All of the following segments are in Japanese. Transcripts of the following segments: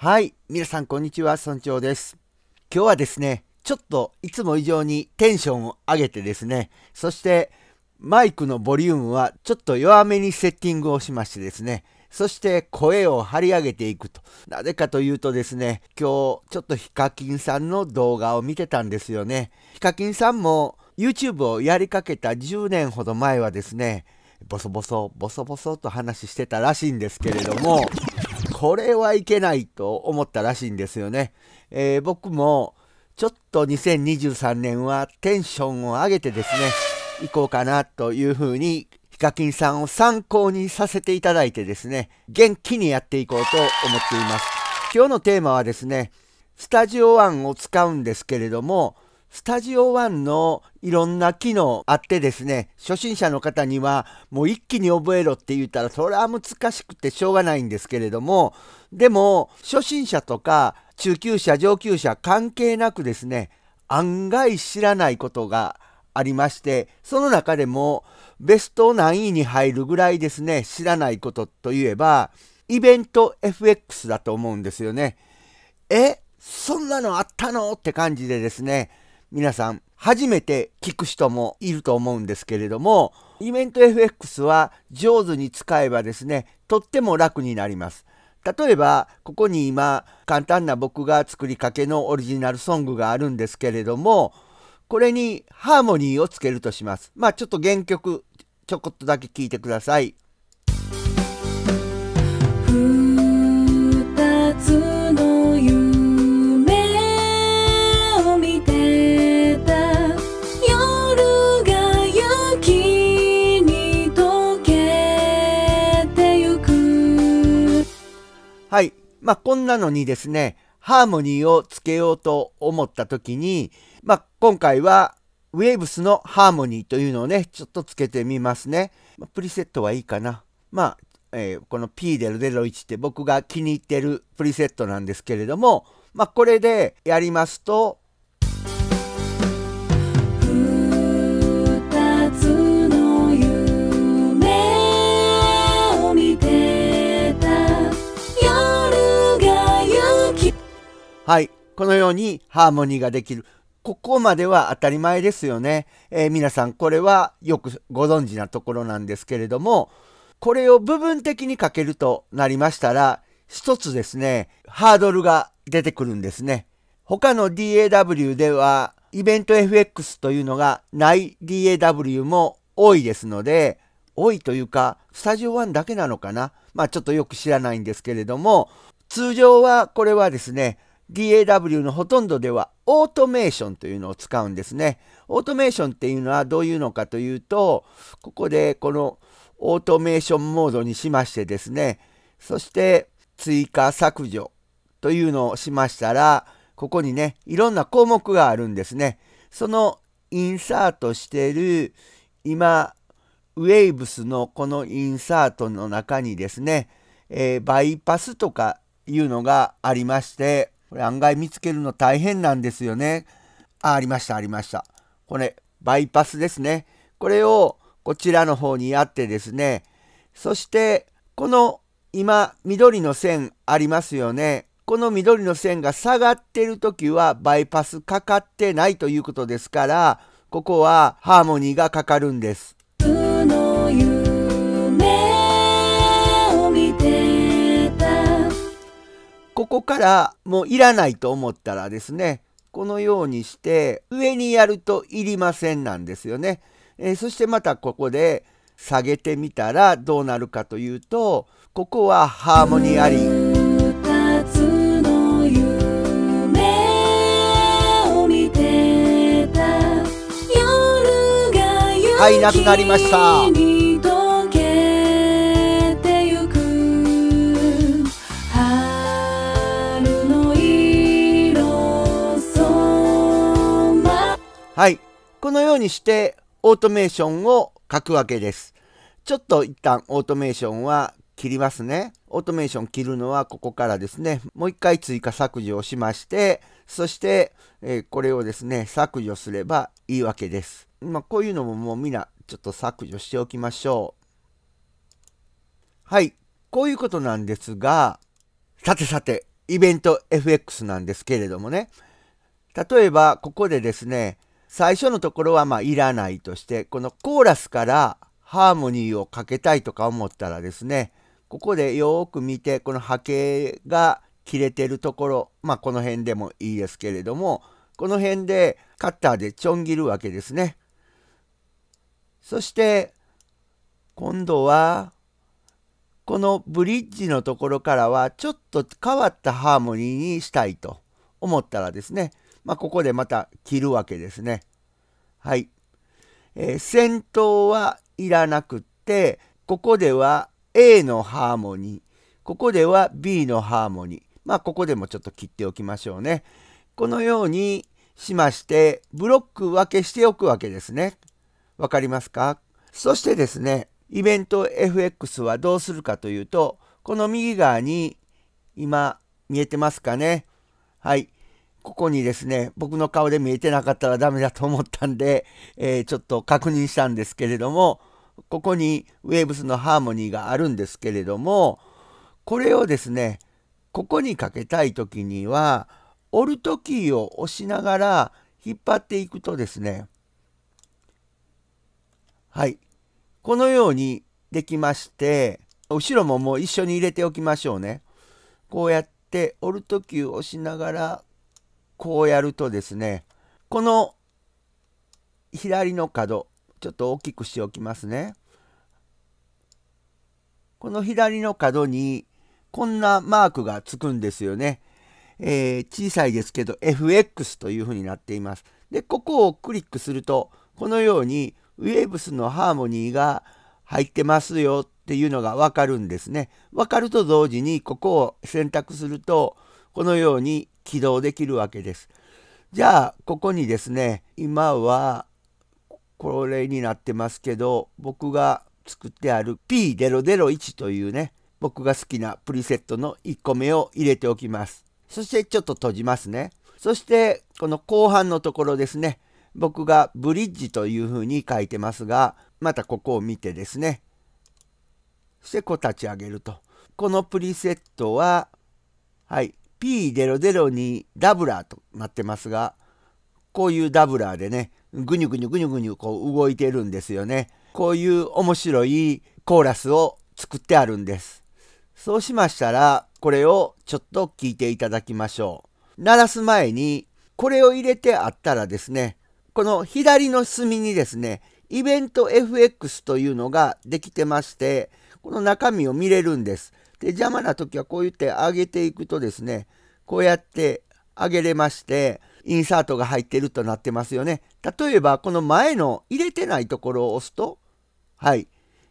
はい。皆さん、こんにちは。村長です。今日はですね、ちょっといつも以上にテンションを上げてですね、そしてマイクのボリュームはちょっと弱めにセッティングをしましてですね、そして声を張り上げていくと。なぜかというとですね、今日ちょっとヒカキンさんの動画を見てたんですよね。ヒカキンさんも YouTube をやりかけた10年ほど前はですね、ボソボソボソボソと話してたらしいんですけれどもこれはいけないと思ったらしいんですよね。えー、僕もちょっと2023年はテンションを上げてですね、行こうかなというふうに、ヒカキンさんを参考にさせていただいてですね、元気にやっていこうと思っています。今日のテーマはですね、スタジオワンを使うんですけれども、スタジオ1のいろんな機能あってですね、初心者の方にはもう一気に覚えろって言ったらそれは難しくてしょうがないんですけれども、でも初心者とか中級者、上級者関係なくですね、案外知らないことがありまして、その中でもベスト何位に入るぐらいですね、知らないことといえば、イベント FX だと思うんですよね。えそんなのあったのって感じでですね、皆さん初めて聞く人もいると思うんですけれども、イベント FX は上手に使えばですね、とっても楽になります。例えば、ここに今、簡単な僕が作りかけのオリジナルソングがあるんですけれども、これにハーモニーをつけるとします。まあちょっと原曲、ちょこっとだけ聞いてください。まあ、こんなのにですね、ハーモニーをつけようと思った時に、まあ、今回はウェーブスのハーモニーというのをね、ちょっとつけてみますね。まあ、プリセットはいいかな。まあ、えー、この P001 って僕が気に入ってるプリセットなんですけれども、まあ、これでやりますと、はい、このようにハーモニーができる。ここまでは当たり前ですよね。えー、皆さんこれはよくご存知なところなんですけれども、これを部分的にかけるとなりましたら、一つですね、ハードルが出てくるんですね。他の DAW では、イベント FX というのがない DAW も多いですので、多いというか、スタジオ1だけなのかなまあちょっとよく知らないんですけれども、通常はこれはですね、DAW のほとんどではオートメーションというのを使うんですね。オートメーションっていうのはどういうのかというと、ここでこのオートメーションモードにしましてですね、そして追加削除というのをしましたら、ここにね、いろんな項目があるんですね。そのインサートしてる今、ウェイブスのこのインサートの中にですね、えー、バイパスとかいうのがありまして、これ案外見つけるの大変なんですよね。あ、ありました、ありました。これ、バイパスですね。これをこちらの方にやってですね、そしてこの今緑の線ありますよね。この緑の線が下がってる時はバイパスかかってないということですから、ここはハーモニーがかかるんです。ここからもういらないと思ったらですね、このようにして上にやるといりませんなんですよね。えー、そしてまたここで下げてみたらどうなるかというと、ここはハーモニーあり。はい、なくなりました。はい。このようにしてオートメーションを書くわけです。ちょっと一旦オートメーションは切りますね。オートメーション切るのはここからですね、もう一回追加削除をしまして、そして、えー、これをですね、削除すればいいわけです。まあ、こういうのももうみんなちょっと削除しておきましょう。はい。こういうことなんですが、さてさて、イベント FX なんですけれどもね、例えばここでですね、最初のところはまあいらないとして、このコーラスからハーモニーをかけたいとか思ったらですね、ここでよく見て、この波形が切れてるところ、まあこの辺でもいいですけれども、この辺でカッターでちょん切るわけですね。そして今度はこのブリッジのところからはちょっと変わったハーモニーにしたいと思ったらですねまあ、ここでまた切るわけですね。はい。えー、先頭はいらなくって、ここでは A のハーモニー、ここでは B のハーモニー。まあ、ここでもちょっと切っておきましょうね。このようにしまして、ブロック分けしておくわけですね。わかりますかそしてですね、イベント FX はどうするかというと、この右側に今見えてますかね。はい。ここにですね、僕の顔で見えてなかったらダメだと思ったんで、えー、ちょっと確認したんですけれども、ここにウェーブスのハーモニーがあるんですけれども、これをですね、ここにかけたい時には、オルトキーを押しながら引っ張っていくとですね、はい、このようにできまして、後ろももう一緒に入れておきましょうね。こうやってオルトキーを押しながらこうやるとですねこの左の角ちょっと大きくしておきますね。この左の角にこんなマークがつくんですよね。えー、小さいですけど FX というふうになっています。で、ここをクリックするとこのようにウェーブスのハーモニーが入ってますよっていうのがわかるんですね。わかると同時にここを選択するとこのように起動できるわけです。じゃあここにですね今はこれになってますけど僕が作ってある P001 というね僕が好きなプリセットの1個目を入れておきます。そしてちょっと閉じますね。そしてこの後半のところですね僕がブリッジというふうに書いてますがまたここを見てですねそしてこう立ち上げるとこのプリセットははい P002 ダブラーとなってますが、こういうダブラーでね、ぐにゅぐにゅぐにゅぐにゅこう動いてるんですよね。こういう面白いコーラスを作ってあるんです。そうしましたら、これをちょっと聞いていただきましょう。鳴らす前に、これを入れてあったらですね、この左の隅にですね、イベント FX というのができてまして、この中身を見れるんです。で邪魔な時はこう言って上げていくとですねこうやって上げれましてインサートが入ってるとなってますよね。例えばこの前の入れてないところを押すとはい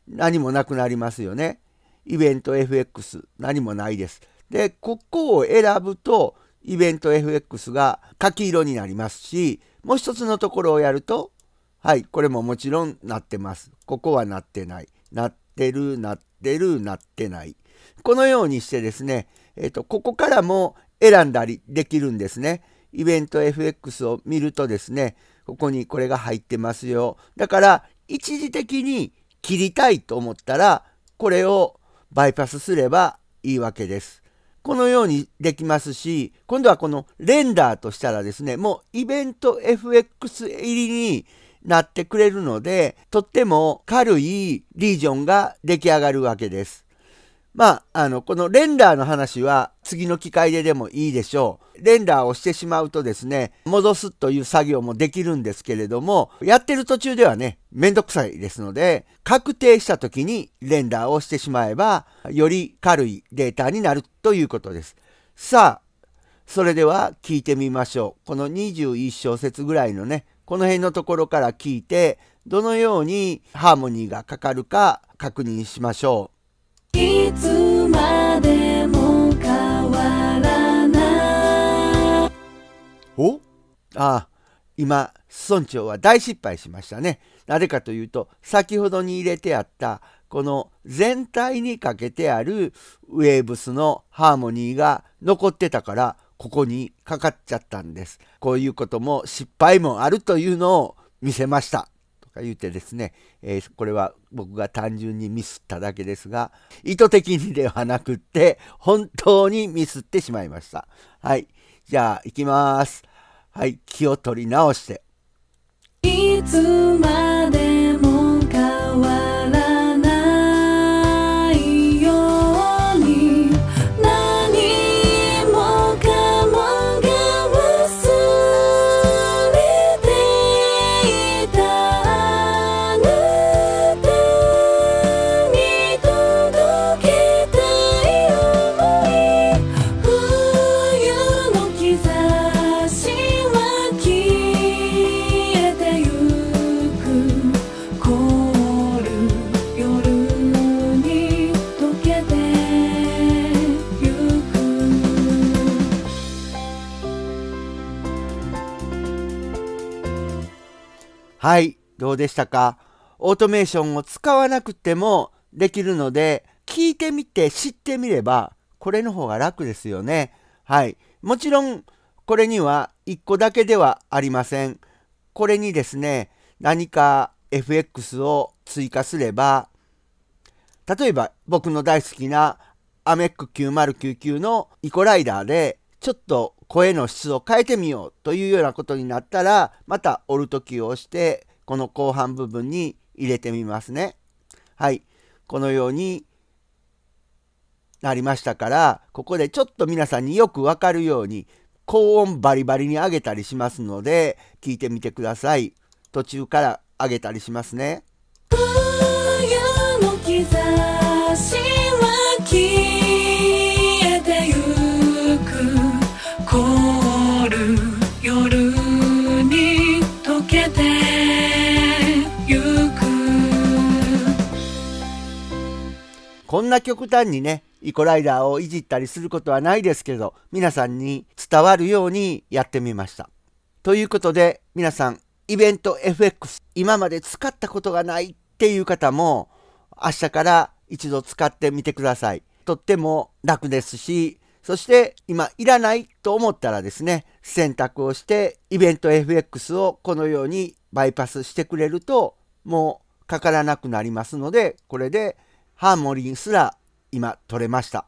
何もなくなりますよね。イベント FX 何もないです。でここを選ぶとイベント FX が書き色になりますしもう一つのところをやるとはいこれももちろんなってます。ここはなってない。なってるなってるなってない。このようにしてですね、えーと、とここからも選んだりできるんですね。イベント FX を見るとですね、ここにこれが入ってますよ。だから一時的に切りたいと思ったら、これをバイパスすればいいわけです。このようにできますし、今度はこのレンダーとしたらですね、もうイベント FX 入りになってくれるので、とっても軽いリージョンが出来上がるわけです。まあ、あの、このレンダーの話は次の機会ででもいいでしょう。レンダーをしてしまうとですね、戻すという作業もできるんですけれども、やってる途中ではね、めんどくさいですので、確定した時にレンダーをしてしまえば、より軽いデータになるということです。さあ、それでは聞いてみましょう。この21小節ぐらいのね、この辺のところから聞いて、どのようにハーモニーがかかるか確認しましょう。つまでも変わらないああ今村長は大失敗しましたね。なぜかというと先ほどに入れてあったこの全体にかけてあるウェーブスのハーモニーが残ってたからここにかかっちゃったんです。こういうことも失敗もあるというのを見せました。か言うてですね、えー、これは僕が単純にミスっただけですが、意図的にではなくって、本当にミスってしまいました。はい。じゃあ、行きます。はい。気を取り直して。いつまではい、どうでしたかオートメーションを使わなくてもできるので、聞いてみて知ってみれば、これの方が楽ですよね。はい。もちろん、これには1個だけではありません。これにですね、何か FX を追加すれば、例えば僕の大好きなアメック9099のイコライダーで、ちょっと声の質を変えてみようというようなことになったらまた折る時を押してこの後半部分に入れてみますね。はい。このようになりましたからここでちょっと皆さんによくわかるように高音バリバリに上げたりしますので聞いてみてください。途中から上げたりしますね。こんな極端にね、イコライダーをいじったりすることはないですけど、皆さんに伝わるようにやってみました。ということで、皆さん、イベント FX、今まで使ったことがないっていう方も、明日から一度使ってみてください。とっても楽ですし、そして今いらないと思ったらですね、選択をしてイベント FX をこのようにバイパスしてくれると、もうかからなくなりますので、これでハーモニーすら今取れました。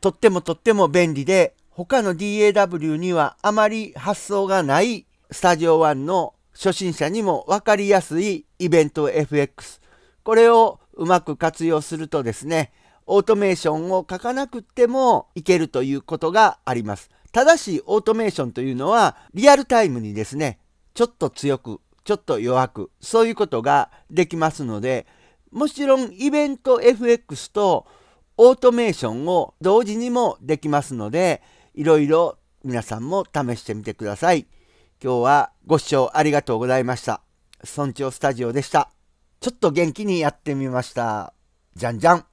とってもとっても便利で他の DAW にはあまり発想がないスタジオ1の初心者にも分かりやすいイベント FX これをうまく活用するとですねオートメーションを書かなくてもいけるということがありますただしオートメーションというのはリアルタイムにですねちょっと強くちょっと弱くそういうことができますのでもちろんイベント FX とオートメーションを同時にもできますのでいろいろ皆さんも試してみてください。今日はご視聴ありがとうございました。村長スタジオでした。ちょっと元気にやってみました。じゃんじゃん。